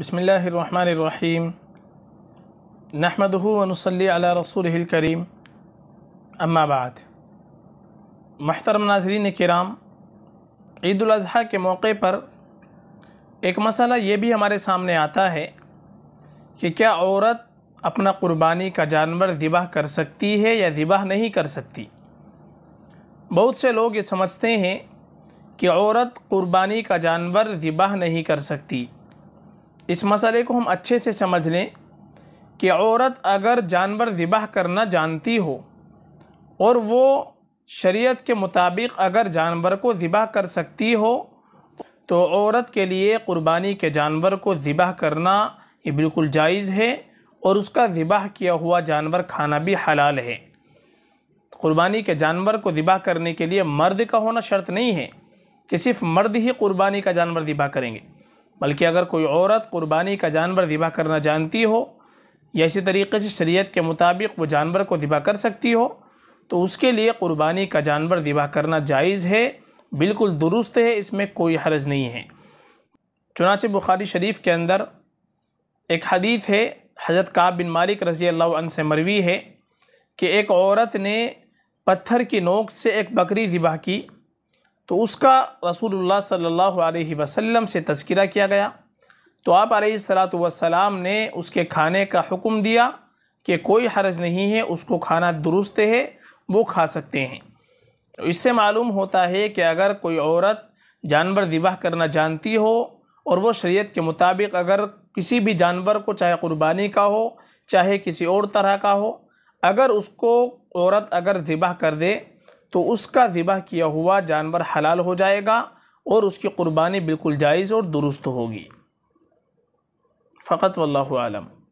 बसमीम नहमदनसली रसूल करीम अम्माबाद महतरम नाजरीन कराम ईदाजी के मौके पर एक मसला ये भी हमारे सामने आता है कि क्या औरत अपना क़ुरबानी का जानवर ذिबाह कर सकती है या ذिबाह नहीं कर सकती बहुत से लोग ये समझते हैं कि औरत क़ुरबानी का जानवर ذिबाह नहीं कर सकती इस मसले को हम अच्छे से समझ लें कि औरत अगर जानवर ذبح करना जानती हो और वो शरीयत के मुताबिक अगर जानवर को ذبح कर सकती हो तो औरत के लिए क़ुरबानी के जानवर को ذبح करना ये बिल्कुल जायज़ है और उसका ذबह किया हुआ जानवर खाना भी हलाल है क़ुरबानी के जानवर को ذबह करने के लिए मर्द का होना शर्त नहीं है कि सिर्फ मर्द ही क़ुरबानी का जानवर ذबह करेंगे बल्कि अगर कोई औरत कुर्बानी का जानवर दिबा करना जानती हो या इसी तरीके से शरीयत के मुताबिक वो जानवर को दिबा कर सकती हो तो उसके लिए क़ुरबानी का जानवर दिबा करना जायज़ है बिल्कुल दुरुस्त है इसमें कोई हरज नहीं है चुनाच बुखारी शरीफ के अंदर एक हदीत है हज़रत का बिन मालिक रजी अल्लाह से मरवी है कि एक औरत ने पत्थर की नोक से एक बकरी दिबा की तो उसका रसूलुल्लाह सल्लल्लाहु अलैहि वसल्लम से तस्करा किया गया तो आप सलाम ने उसके खाने का हुक्म दिया कि कोई हर्ज नहीं है उसको खाना दुरुस्त है वो खा सकते हैं तो इससे मालूम होता है कि अगर कोई औरत जानवर ذبح करना जानती हो और वो शरीयत के मुताबिक अगर किसी भी जानवर को चाहे क़ुरबानी का हो चाहे किसी और तरह का हो अगर उसको औरत अगर ذبح कर दे तो उसका ज़िबा किया हुआ जानवर हलाल हो जाएगा और उसकी क़ुरबानी बिल्कुल जायज़ और दुरुस्त होगी फ़कत वल्लम